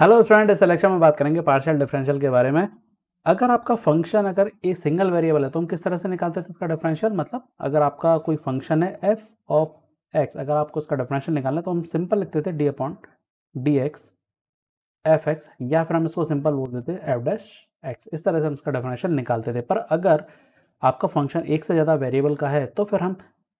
hello student इस selection में बात करेंगे पार्शियल डिफरेंशियल के बारे में अगर आपका फंक्शन अगर एक सिंगल वेरिएबल है तो हम किस तरह से निकालते थे उसका डिफरेंशियल मतलब अगर आपका कोई फंक्शन है एफ ऑफ एक्स अगर आपको उसका डिफरेंशियल निकालना है तो हम सिंपल लिखते थे D upon D X F X या फिर हम इसको सिंपल बोल देते एफ डैश एक्स इस तरह से हम इसका डिफरेंशियल निकालते थे पर अगर आपका फंक्शन एक से ज़्यादा वेरिएबल का है तो फिर हम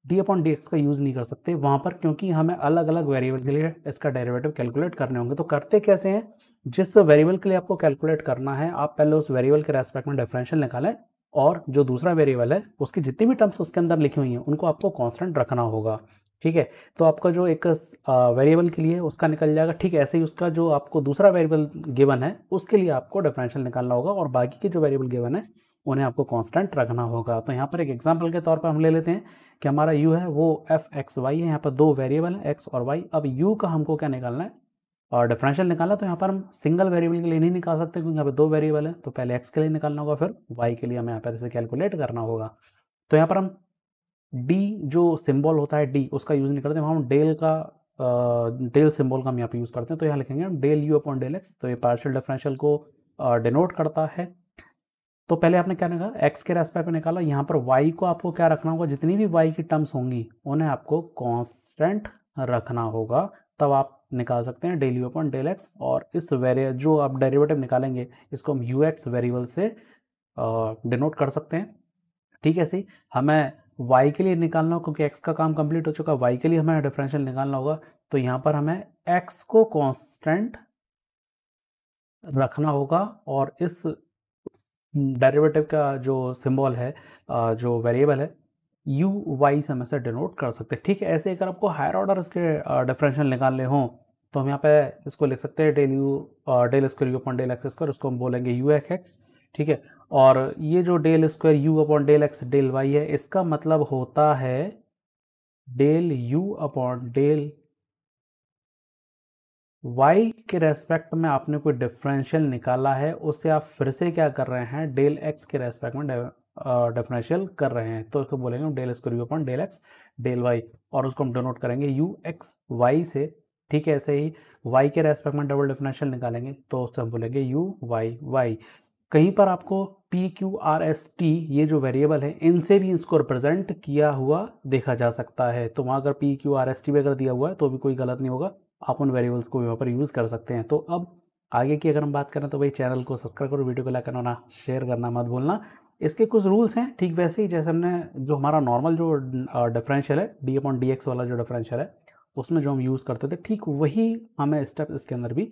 डी अपॉन डी एक्स का यूज़ नहीं कर सकते वहाँ पर क्योंकि हमें अलग अलग वेरिएबल के लिए इसका डेरिवेटिव कैलकुलेट करने होंगे तो करते कैसे हैं जिस वेरिएबल के लिए आपको कैलकुलेट करना है आप पहले उस वेरिएबल के रेस्पेक्ट में डिफरेंशियल निकालें और जो दूसरा वेरिएबल है उसकी जितनी भी टर्म्स उसके अंदर लिखी हुई हैं उनको आपको कॉन्स्टेंट रखना होगा ठीक है तो आपका जो एक वेरिएबल के लिए उसका निकल जाएगा ठीक ऐसे ही उसका जो आपको दूसरा वेरिएबल गिवन है उसके लिए आपको डिफरेंशियल निकालना होगा और बाकी के जो वेरिएबल गिवन है उन्हें आपको कांस्टेंट रखना होगा तो यहाँ पर एक एग्जाम्पल के तौर पर हम ले लेते हैं कि हमारा यू है वो एफ एक्स वाई है यहाँ पर दो वेरिएबल है एक्स और वाई अब यू का हमको क्या निकालना है और डिफरेंशियल निकालना तो यहाँ पर हम सिंगल वेरिएबल के लिए नहीं निकाल सकते क्योंकि यहाँ पर दो वेरिएबल है तो पहले एक्स के लिए निकालना होगा फिर वाई के लिए हमें यहाँ पर इसे कैलकुलेट करना होगा तो यहाँ पर हम डी जो सिम्बॉल होता है डी उसका यूज़ नहीं करते वहाँ हम डेल का डेल सिम्बॉल का हम यहाँ पर यूज़ करते हैं तो यहाँ लिखेंगे del you upon del x तो ये पार्शियल डिफरेंशियल को डिनोट करता है तो पहले आपने क्या निकाला एक्स के रेस्पेक्ट में निकाला यहाँ पर वाई को आपको क्या रखना होगा जितनी भी वाई की टर्म्स होंगी उन्हें आपको कॉन्स्टेंट रखना होगा तब आप निकाल सकते हैं डेली ओपन डेल एक्स और इस वेरिय जो आप डेरिवेटिव निकालेंगे इसको हम यू एक्स वेरिएबल से डिनोट कर सकते हैं ठीक है सही हमें y के लिए निकालना हो क्योंकि x का काम कंप्लीट हो चुका है y के लिए हमें डिफरेंशियल निकालना होगा तो यहाँ पर हमें x को कांस्टेंट रखना होगा और इस डेरिवेटिव का जो सिंबल है जो वेरिएबल है यू वाई से हम ऐसे डिनोट कर सकते हैं ठीक है ऐसे अगर आपको हायर ऑर्डर इसके डिफरेंशियल निकालने हों तो हम यहाँ पे इसको लिख सकते हैं del you del square U upon del X square उसको हम बोलेंगे यू एक्स एक्स ठीक है और ये जो del square U upon del x del Y है इसका मतलब होता है del you upon del y के रेस्पेक्ट में आपने कोई डिफरेंशियल निकाला है उससे आप फिर से क्या कर रहे हैं डेल एक्स के रेस्पेक्ट में डिफरेंशियल कर रहे हैं तो उसको बोलेंगे del square U upon del x del Y और उसको हम डिनोट करेंगे यू एक्स वाई से ठीक है ऐसे ही y के रेस्पेक्ट में डबल डिफरेंशियल निकालेंगे तो उससे हम बोलेंगे u y y कहीं पर आपको P Q R S T ये जो वेरिएबल है इनसे भी इसको रिप्रेजेंट किया हुआ देखा जा सकता है तो वहाँ अगर P Q R S T भी अगर दिया हुआ है तो भी कोई गलत नहीं होगा आप उन वेरिएबल्स को यहाँ पर यूज़ कर सकते हैं तो अब आगे की अगर हम बात करें तो भाई चैनल को सब्सक्राइब करो वीडियो को लाइक करना शेयर करना मत भूलना इसके कुछ रूल्स हैं ठीक वैसे ही जैसे हमने जो हमारा नॉर्मल जो डिफरेंशियल है डी अपॉन डी एक्स वाला जो डिफरेंशियल है उसमें जो हम यूज़ करते थे ठीक वही हमें स्टेप इसके अंदर भी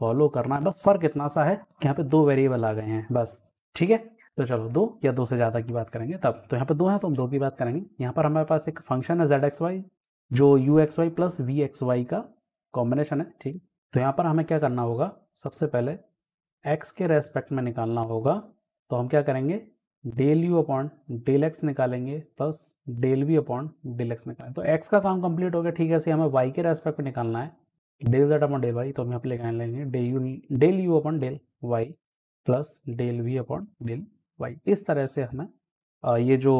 फॉलो करना है बस फ़र्क इतना सा है कि यहाँ पे दो वेरिएबल आ गए हैं बस ठीक है तो चलो दो या दो से ज़्यादा की बात करेंगे तब तो यहाँ पे दो हैं तो हम दो की बात करेंगे यहाँ पर हमारे पास एक फंक्शन है जेड एक्स वाई जो u x y plus v x y का कॉम्बिनेशन है ठीक तो यहाँ पर हमें क्या करना होगा सबसे पहले एक्स के रेस्पेक्ट में निकालना होगा तो हम क्या करेंगे del you upon del x निकालेंगे plus del v upon del x निकालेंगे तो एक्स का काम कंप्लीट हो गया ठीक है ऐसे हमें वाई के रेस्पेक्ट में निकालना है del z upon del y तो हम यहाँ पर लेकर लेंगे del you del you upon del y plus del v upon del y इस तरह से हमें ये जो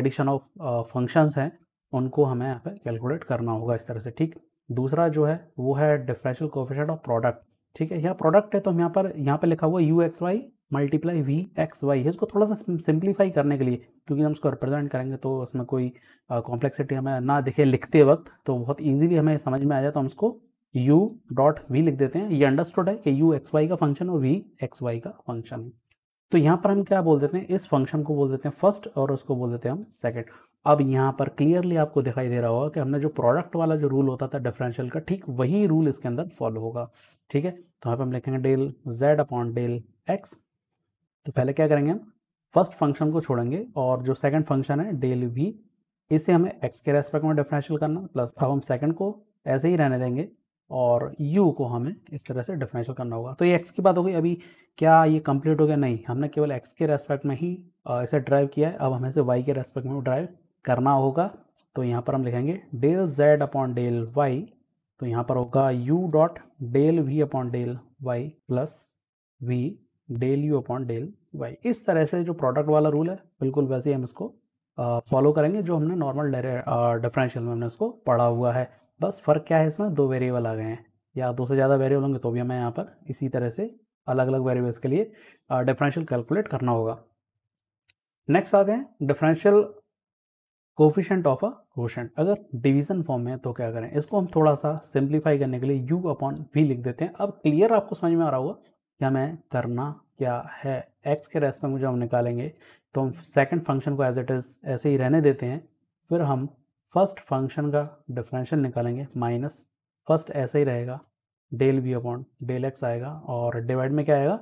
एडिशन ऑफ फंक्शंस हैं उनको हमें यहाँ पे कैलकुलेट करना होगा इस तरह से ठीक दूसरा जो है वो है डिफरेंशियल कोफिशेंट ऑफ प्रोडक्ट ठीक है यहाँ प्रोडक्ट है तो हम यहाँ पर यहाँ पे लिखा हुआ u x y multiply v x y है इसको थोड़ा सा सिंप्लीफाई करने के लिए क्योंकि हम इसको रिप्रेजेंट करेंगे तो उसमें कोई कॉम्प्लेक्सिटी हमें ना दिखे लिखते वक्त तो बहुत ईजिली हमें समझ में आ जाए तो हम इसको यू डॉट वी लिख देते हैं ये अंडरस्टूड है कि यू एक्स वाई का फंक्शन और वी एक्स वाई का फंक्शन है तो यहाँ पर हम क्या बोल देते हैं इस फंक्शन को बोल देते हैं फर्स्ट और उसको बोल देते हैं हम सेकेंड अब यहाँ पर क्लियरली आपको दिखाई दे रहा होगा कि हमने जो प्रोडक्ट वाला जो रूल होता था डिफरेंशियल का ठीक वही रूल इसके अंदर फॉलो होगा ठीक है तो यहाँ पर हम लिखेंगे del z upon del x तो पहले क्या करेंगे हम फर्स्ट फंक्शन को छोड़ेंगे और जो सेकंड फंक्शन है डेल वी इसे हमें एक्स के रेस्पेक्ट में डिफरेंशियल करना प्लस अब हम सेकेंड को ऐसे ही रहने देंगे और u को हमें इस तरह से डिफरेंशियल करना होगा तो ये x की बात हो गई अभी क्या ये कंप्लीट हो गया नहीं हमने केवल x के रेस्पेक्ट में ही इसे ड्राइव किया है अब हमें इसे y के रेस्पेक्ट में ड्राइव करना होगा तो यहाँ पर हम लिखेंगे del z upon del y तो यहाँ पर होगा u dot del v upon del y plus v del you upon del y इस तरह से जो प्रोडक्ट वाला रूल है बिल्कुल वैसे ही हम इसको फॉलो करेंगे जो हमने नॉर्मल डिफरेंशियल में हमने इसको पढ़ा हुआ है बस फ़र्क क्या है इसमें दो वेरिएबल आ गए हैं या दो से ज़्यादा वेरिएबल होंगे तो भी हमें यहाँ पर इसी तरह से अलग अलग वेरिएबल्स के लिए डिफरेंशियल कैलकुलेट करना होगा नेक्स्ट आते हैं differential coefficient of a quotient अगर डिवीजन फॉर्म में तो क्या करें इसको हम थोड़ा सा सिंप्लीफाई करने के लिए यू अपॉन वी लिख देते हैं अब क्लियर आपको समझ में आ रहा होगा क्या मैं करना क्या है एक्स के रेस्पेक्ट में जो हम निकालेंगे तो हम सेकेंड फंक्शन को एज इट इज़ ऐसे ही रहने देते हैं फिर हम फर्स्ट फंक्शन का डिफरेंशियल निकालेंगे माइनस फर्स्ट ऐसे ही रहेगा del v upon del x आएगा और डिवाइड में क्या आएगा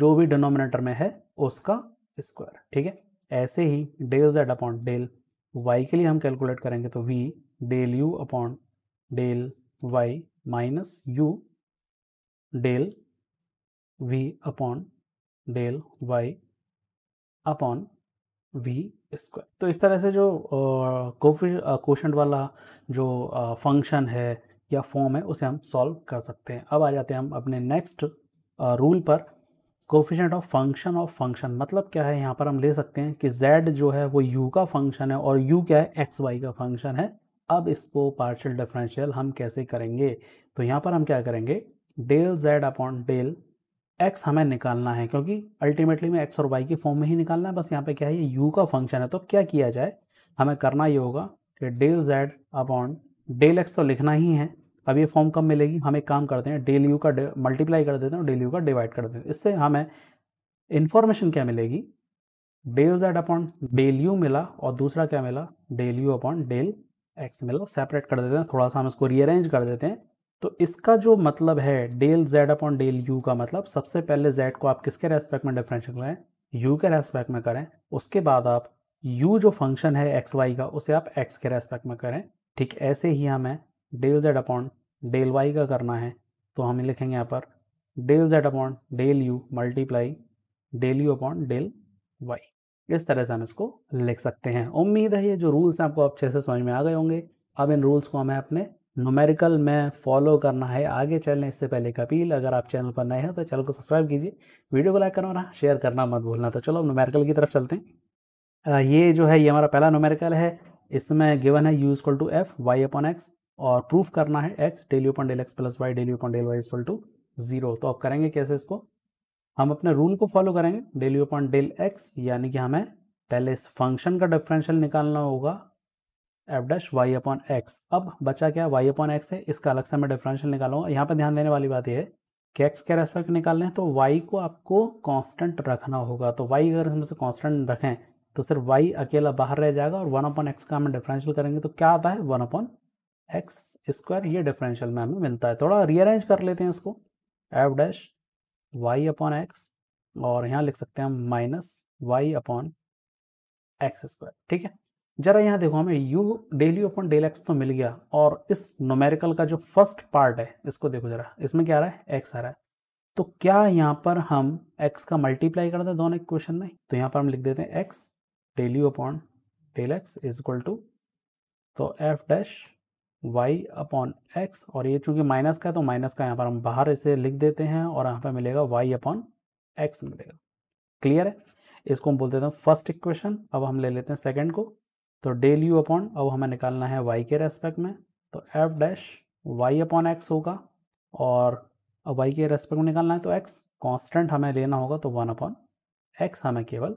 जो भी डिनोमिनेटर में है उसका स्क्वायर ठीक है ऐसे ही del z upon del y के लिए हम कैलकुलेट करेंगे तो v del you upon del y minus u del v upon del y upon v square तो इस तरह से जो कोशंट वाला जो फंक्शन है या फॉर्म है उसे हम सॉल्व कर सकते हैं अब आ जाते हैं हम अपने नेक्स्ट रूल पर coefficient of function of function मतलब क्या है यहाँ पर हम ले सकते हैं कि z जो है वो u का फंक्शन है और u क्या है एक्स वाई का फंक्शन है अब इसको पार्शियल डिफरेंशियल हम कैसे करेंगे तो यहाँ पर हम क्या करेंगे del z upon del x हमें निकालना है क्योंकि अल्टीमेटली में x और y की फॉर्म में ही निकालना है बस यहाँ पे क्या है ये u का फंक्शन है तो क्या किया जाए हमें करना ये होगा कि del z upon del x तो लिखना ही है अब ये फॉर्म कब मिलेगी हम एक काम करते हैं डेल यू का मल्टीप्लाई कर देते हैं और डेल यू का डिवाइड कर देते हैं इससे हमें इन्फॉर्मेशन क्या मिलेगी del z upon del u मिला और दूसरा क्या मिला del you upon del x मिला सेपरेट कर देते हैं थोड़ा सा हम इसको रीअरेंज कर देते हैं तो इसका जो मतलब है del z upon del u का मतलब सबसे पहले जेड को आप किसके रेस्पेक्ट में डिफ्रेंशियल करें यू के रेस्पेक्ट में करें उसके बाद आप यू जो फंक्शन है एक्स वाई का उसे आप एक्स के रेस्पेक्ट में करें ठीक ऐसे ही हमें del z upon del y का करना है तो हम लिखेंगे यहाँ पर del z upon del u multiply del you upon del y इस तरह से हम इसको लिख सकते हैं उम्मीद है ये जो रूल्स हैं आपको अच्छे से समझ में आ गए होंगे अब इन रूल्स को हमें अपने नोमेरिकल में फॉलो करना है आगे चलने इससे पहले एक अपील अगर आप चैनल पर नए हैं तो चैनल को सब्सक्राइब कीजिए वीडियो को लाइक करना और शेयर हाँ, करना मत भूलना तो चलो अब नोमेरिकल की तरफ चलते हैं ये जो है ये हमारा पहला नोमेरिकल है इसमें गिवन है u equal to f y upon x और प्रूफ करना है x del u upon del x plus y del upon del y equal to zero तो अब करेंगे कैसे इसको हम अपने रूल को फॉलो करेंगे डेल अपॉन डेल एक्स यानी कि हमें पहले इस फंक्शन का डिफरेंशियल निकालना होगा f dash y upon x अब बचा क्या वाई अपॉन एक्स है इसका अलग से मैं डिफरेंशियल निकालूंगा यहाँ पर ध्यान देने वाली बात यह है कि एक्स के रेस्पेक्ट निकालने हैं तो वाई को आपको कांस्टेंट रखना होगा तो वाई अगर हम इसे कांस्टेंट रखें तो सिर्फ वाई अकेला बाहर रह जाएगा और वन अपॉन एक्स का हम डिफरेंशियल करेंगे तो क्या आता है वन अपॉन एक्स स्क्वायर ये डिफरेंशियल में हमें मिलता है थोड़ा रीअरेंज कर लेते हैं इसको f dash y upon x और यहाँ लिख सकते हैं हम minus y upon x square ठीक है जरा यहाँ देखो हमें u del upon del x तो मिल गया और इस नोमेरिकल का जो फर्स्ट पार्ट है इसको देखो जरा इसमें क्या आ रहा है एक्स आ रहा है तो क्या यहाँ पर हम एक्स का मल्टीप्लाई करते हैं दोनों इक्वेशन में तो यहाँ पर हम लिख देते हैं x del u upon del x is equal to तो f dash y upon x और ये चूंकि माइनस का है तो माइनस का यहाँ पर हम बाहर इसे लिख देते हैं और यहाँ पर मिलेगा y अपॉन एक्स मिलेगा क्लियर है इसको हम बोल देते हैं फर्स्ट इक्वेशन अब हम ले लेते हैं सेकेंड को तो डेल यू अपॉन अब हमें निकालना है y के रेस्पेक्ट में तो f dash y upon x होगा और अब वाई के रेस्पेक्ट में निकालना है तो एक्स कॉन्स्टेंट हमें लेना होगा तो वन अपॉन एक्स हमें केवल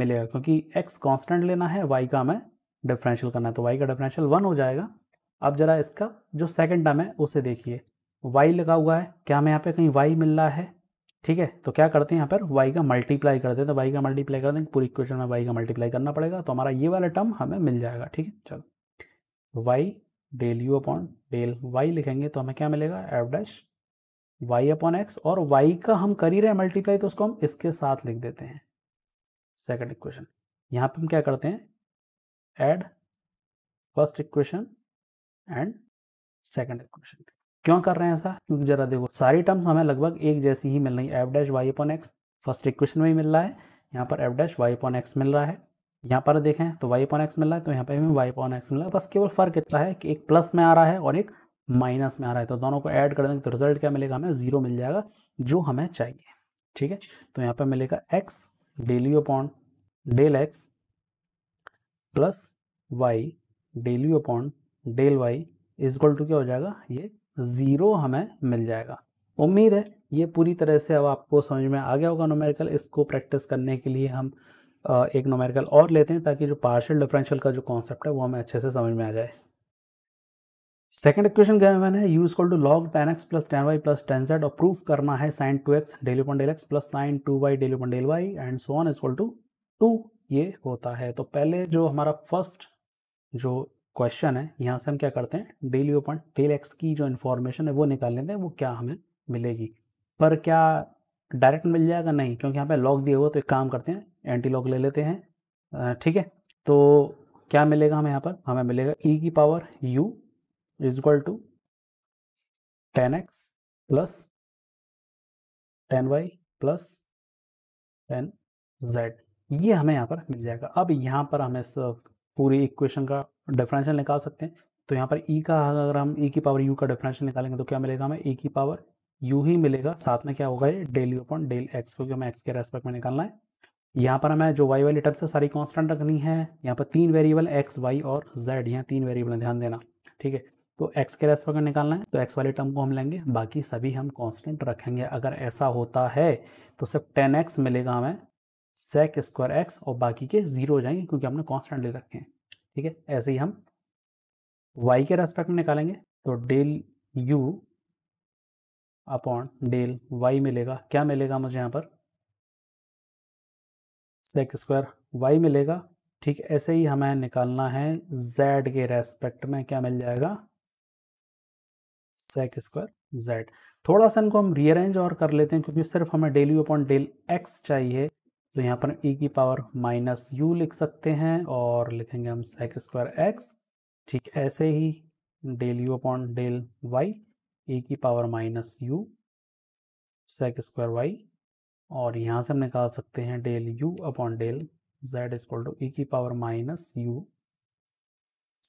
मिलेगा क्योंकि एक्स कॉन्स्टेंट लेना है वाई का हमें डिफरेंशियल करना है तो वाई का डिफरेंशियल वन हो जाएगा अब जरा इसका जो सेकंड टर्म है उसे देखिए वाई लगा हुआ है क्या हमें यहाँ पे कहीं वाई मिल रहा है ठीक है तो क्या करते हैं यहाँ पर वाई का मल्टीप्लाई कर देते हैं तो वाई का मल्टीप्लाई कर देंगे पूरी इक्वेशन में वाई का मल्टीप्लाई करना पड़ेगा तो हमारा ये वाला टर्म हमें मिल जाएगा ठीक है चलो y del you upon del y लिखेंगे तो हमें क्या मिलेगा f dash y upon x और वाई का हम कर ही रहे हैं मल्टीप्लाई तो उसको हम इसके साथ लिख देते हैं सेकंड इक्वेशन यहाँ पे हम क्या करते हैं add first equation and second equation क्यों कर रहे हैं ऐसा क्योंकि जरा देखो सारी टर्म्स हमें लगभग एक जैसी ही मिल रही है f dash y upon x first equation में ही मिल रहा है यहाँ पर f dash y upon x मिल रहा है यहाँ पर देखें तो वाई अपॉन एक्स मिल रहा है तो यहाँ पर भी वाई अपॉन एक्स मिल रहा है बस केवल फर्क इतना है कि एक प्लस में आ रहा है और एक माइनस में आ रहा है तो दोनों को ऐड कर देंगे तो रिजल्ट क्या मिलेगा हमें जीरो मिल जाएगा जो हमें चाहिए ठीक है तो यहाँ पर मिलेगा x del u upon del x plus y del u upon del y is equal to क्या हो जाएगा ये ज़ीरो हमें मिल जाएगा उम्मीद है ये पूरी तरह से अब आपको समझ में आ गया होगा नोमेरिकल इसको प्रैक्टिस करने के लिए हम एक नोमेरिकल और लेते हैं ताकि जो पार्शियल डिफरेंशियल का जो कॉन्सेप्ट है वो हमें अच्छे से समझ में आ जाए सेकेंड इक्वेशन कह मैंने u equal to log tan x plus tan y plus tan z और प्रूफ करना है sin two x del upon del x plus sin two y del upon del y and so on equal to two ये होता है तो पहले जो हमारा फर्स्ट जो क्वेश्चन है यहाँ से हम क्या करते हैं डेली ओपन टेल एक्स की जो इन्फॉर्मेशन है वो निकाल लेते हैं वो क्या हमें मिलेगी पर क्या डायरेक्ट मिल जाएगा नहीं क्योंकि यहाँ पे लॉक दिया हुआ तो एक काम करते हैं एंटी लॉक ले लेते हैं ठीक है तो क्या मिलेगा हमें यहाँ पर हमें मिलेगा ई e की power u is equal to tan x plus tan y plus tan z ये हमें यहाँ पर मिल जाएगा अब यहाँ पर हमें इस पूरे इक्वेशन का डिफरेंशियल निकाल सकते हैं तो यहाँ पर ई e का अगर हम ई e की पावर यू का डिफरेंशियल निकालेंगे तो क्या मिलेगा हमें ई e की पावर यू ही मिलेगा साथ में क्या होगा ये del you upon del x क्योंकि हमें एक्स के रेस्पेक्ट में निकालना है यहाँ पर हमें जो वाई वाली टर्म से सारी कांस्टेंट रखनी है यहाँ पर तीन वेरिएबल एक्स वाई और जेड यहाँ तीन वेरिएबल ध्यान देना ठीक है तो एक्स के रेस्पेक्ट में निकालना है तो एक्स वाली टर्म को हम लेंगे बाकी सभी हम कॉन्स्टेंट रखेंगे अगर ऐसा होता है तो सिर्फ टेन एक्स मिलेगा हमें सेक स्क्वायर एक्स और बाकी के जीरो हो जाएंगे क्योंकि हमने कॉन्स्टेंट ले रखे हैं ठीक है ऐसे ही हम वाई के रेस्पेक्ट में निकालेंगे तो del you upon del y मिलेगा क्या मिलेगा मुझे यहाँ पर सेक स्क्वायर वाई मिलेगा ठीक ऐसे ही हमें निकालना है जेड के रेस्पेक्ट में क्या मिल जाएगा सेक स्क्वायर जेड थोड़ा सा इनको हम रीअरेंज और कर लेते हैं क्योंकि सिर्फ हमें del you upon del x चाहिए तो यहाँ पर e की पावर माइनस यू लिख सकते हैं और लिखेंगे हम सेक स्क्वायर एक्स ठीक ऐसे ही del you upon del y e की power minus u sec square y और यहाँ से हम निकाल सकते हैं del you upon del z is to e की power minus u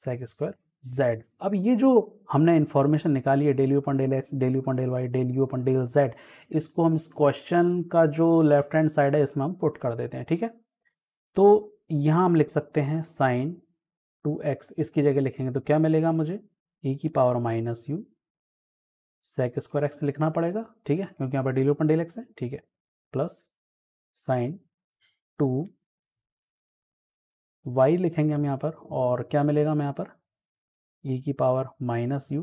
sec square z अब ये जो हमने इन्फॉर्मेशन निकाली है del you del x del you del y del you del z इसको हम इस क्वेश्चन का जो लेफ्ट हैंड साइड है इसमें हम पुट कर देते हैं ठीक है तो यहाँ हम लिख सकते हैं साइन टू एक्स इसकी जगह लिखेंगे तो क्या मिलेगा मुझे e की power minus u sec square x लिखना पड़ेगा ठीक है क्योंकि यहाँ पर डेल ओपन डेल एक्स है ठीक है प्लस साइन टू वाई लिखेंगे हम यहाँ पर और क्या मिलेगा हमें यहाँ पर ई e की power minus u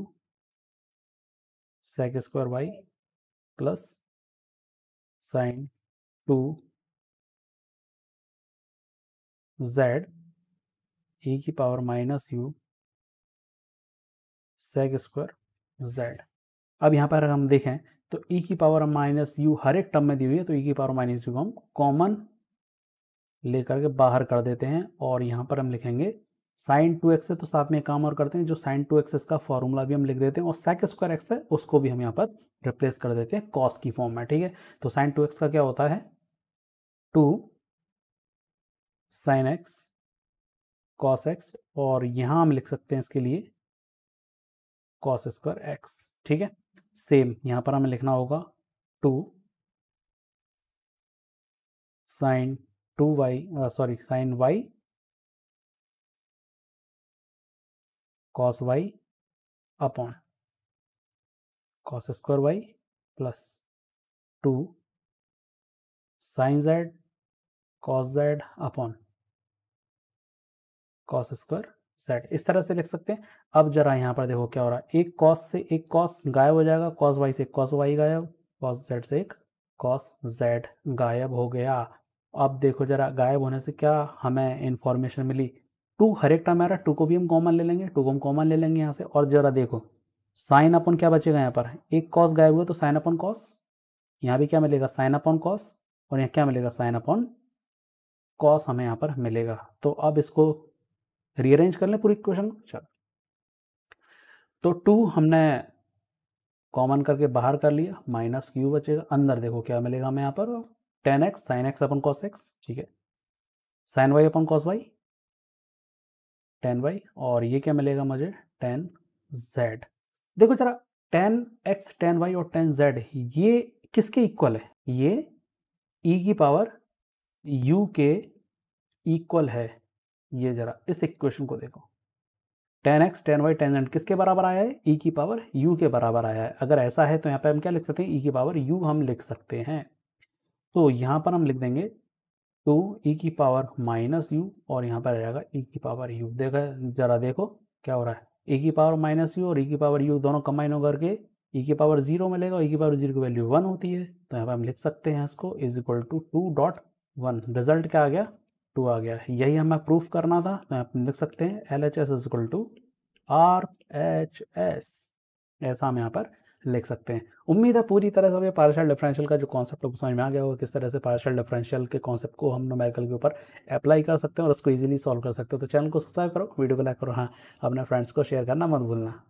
sec square y plus sin two z e की power minus u sec square z अब यहां पर हम देखें तो ई e की पावर माइनस यू हर एक टर्म में दी हुई है तो ई e की पावर माइनस यू को हम कॉमन लेकर के बाहर कर देते हैं और यहां पर हम लिखेंगे साइन टू एक्स है तो साथ में एक काम और करते हैं जो साइन टू एक्स का फॉर्मूला भी हम लिख देते हैं और सेक स्क्वायर एक्स है उसको भी हम यहाँ पर रिप्लेस कर देते हैं कॉस की फॉर्म में ठीक है तो साइन टू एक्स का क्या होता है two sin x cos x और यहाँ हम लिख सकते हैं इसके लिए कॉस स्क्वायर एक्स ठीक है सेम यहाँ पर हमें लिखना होगा two sin two y sorry sin y cos y upon cos square y plus two sin z cos z upon cos square set इस तरह से लिख सकते हैं अब जरा यहां पर देखो क्या हो रहा है एक कॉस से एक कॉस गायब हो जाएगा कॉस वाई से कॉस वाई गायब कॉस जेड से एक कॉस जेड गायब हो गया अब देखो जरा गायब होने से क्या हमें इंफॉर्मेशन मिली टू हर एक टाइम आ रहा है टू को भी हम कॉमन ले लेंगे टू को हम कॉमन ले लेंगे यहाँ से और जरा देखो साइन अपन क्या बचेगा यहाँ पर एक कॉस गायब हुआ तो साइन अपन कॉस यहाँ भी क्या मिलेगा साइन अपन कॉस और यहाँ क्या मिलेगा साइन अपन कॉस हमें यहाँ पर मिलेगा तो अब इसको रीअरेंज कर लें पूरी क्वेश्चन चल तो टू हमने कॉमन करके बाहर कर लिया माइनस क्यू बचेगा अंदर देखो क्या मिलेगा हमें यहाँ पर tan x sin x upon cos x ठीक है sin y upon cos y tan y और ये क्या मिलेगा मुझे टेन जेड देखो जरा टेन एक्स टेन वाई और टेन जेड ये किसके इक्वल है ये ई e की पावर यू के इक्वल है ये जरा इस इक्वेशन को देखो tan x tan y tan z किसके बराबर आया है ई e की पावर यू के बराबर आया है अगर ऐसा है तो यहाँ पे हम क्या लिख सकते हैं ई e की पावर यू हम लिख सकते हैं तो यहाँ पर हम लिख देंगे तो e की पावर माइनस यू और यहाँ पर आ जाएगा e की पावर u देखा जरा देखो क्या हो रहा है e की पावर माइनस यू और e की पावर u दोनों कंबाइन होकर के e की पावर जीरो मिलेगा e की पावर जीरो की वैल्यू वन होती है तो यहाँ पर हम लिख सकते हैं इसको is equal to two dot one result क्या आ गया टू आ गया यही हमें प्रूफ करना था तो यहाँ लिख सकते हैं L H S is equal to R H S ऐसा हम यहाँ पर लिख सकते हैं उम्मीद है पूरी तरह से पार्शल डिफरेंशियल का जो कॉन्सेप्ट आपको समझ में आ गया होगा किस तरह से पार्शल डिफरेंशियल के कॉन्सेप्ट को हम नोमेरिकल के ऊपर अप्लाई कर सकते हैं और उसको इजीली सॉल्व कर सकते हैं तो चैनल को सब्सक्राइब करो वीडियो को लाइक करो हाँ अपने फ्रेंड्स को शेयर करना मत भूलना